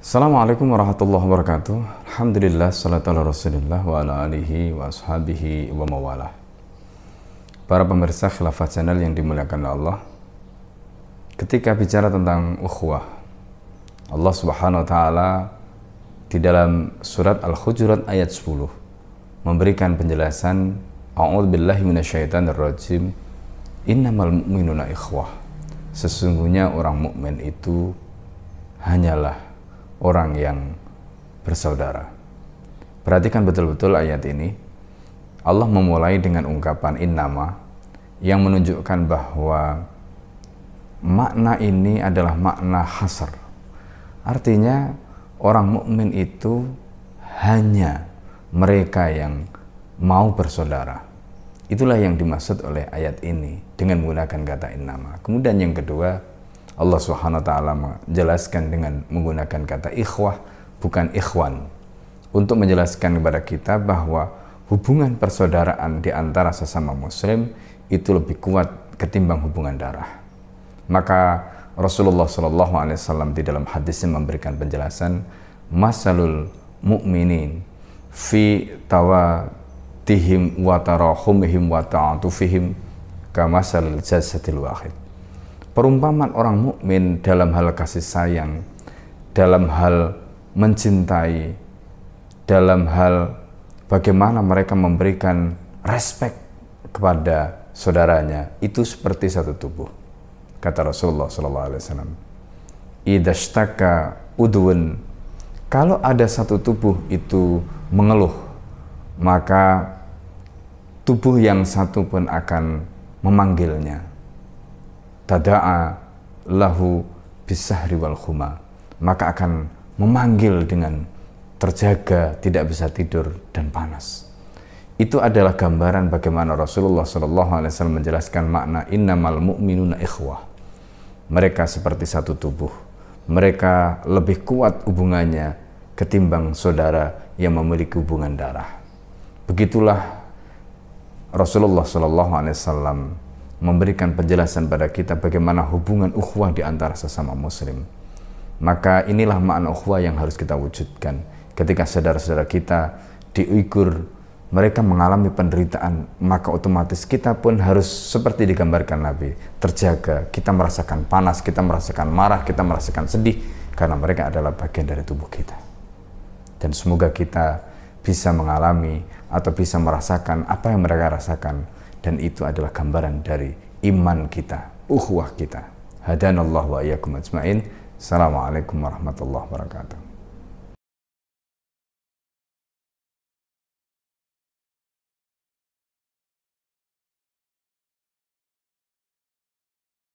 Assalamualaikum warahmatullahi wabarakatuh. Alhamdulillah, salatu ala rasulillah wa ala alihi wa ashabihi wa mawalah. Para pemirsa khilafah channel yang dimuliakan Allah, ketika bicara tentang ukhwah Allah subhanahu wa ta'ala di dalam surat Al-Hujurat ayat 10 memberikan penjelasan A'udzubillahi minasyaitonirrajim innamal mu'minuna ikhwah. Sesungguhnya orang mukmin itu hanyalah orang yang bersaudara. Perhatikan betul-betul ayat ini. Allah memulai dengan ungkapan innama yang menunjukkan bahwa makna ini adalah makna hasr. Artinya orang mukmin itu hanya mereka yang mau bersaudara. Itulah yang dimaksud oleh ayat ini dengan menggunakan kata innama. Kemudian yang kedua, Allah Subhanahu wa taala menjelaskan dengan menggunakan kata ikhwah bukan ikhwan untuk menjelaskan kepada kita bahwa hubungan persaudaraan di antara sesama muslim itu lebih kuat ketimbang hubungan darah. Maka Rasulullah Shallallahu alaihi wasallam di dalam hadisnya memberikan penjelasan masalul mukminin fi tawatihim wa tarahumihim wa ta'atufihim kamasal jasadil wahid Perumpamaan orang mukmin dalam hal kasih sayang, dalam hal mencintai, dalam hal bagaimana mereka memberikan respek kepada saudaranya, itu seperti satu tubuh. Kata Rasulullah sallallahu alaihi wasallam, "Idashtaka udun. Kalau ada satu tubuh itu mengeluh, maka tubuh yang satu pun akan memanggilnya tada'a lahu bisahri wal khuma maka akan memanggil dengan terjaga tidak bisa tidur dan panas itu adalah gambaran bagaimana Rasulullah SAW menjelaskan makna innamal mu'minuna ikhwah mereka seperti satu tubuh mereka lebih kuat hubungannya ketimbang saudara yang memiliki hubungan darah begitulah Rasulullah SAW memberikan penjelasan pada kita bagaimana hubungan ukhuwah di antara sesama muslim. Maka inilah makna ukhuwah yang harus kita wujudkan. Ketika saudara-saudara kita di Uyghur mereka mengalami penderitaan, maka otomatis kita pun harus seperti digambarkan Nabi, terjaga. Kita merasakan panas, kita merasakan marah, kita merasakan sedih karena mereka adalah bagian dari tubuh kita. Dan semoga kita bisa mengalami atau bisa merasakan apa yang mereka rasakan dan itu adalah gambaran dari iman kita, ukhuwah kita. Hadanallahu wa iyyakum ajmain. Assalamualaikum warahmatullahi wabarakatuh.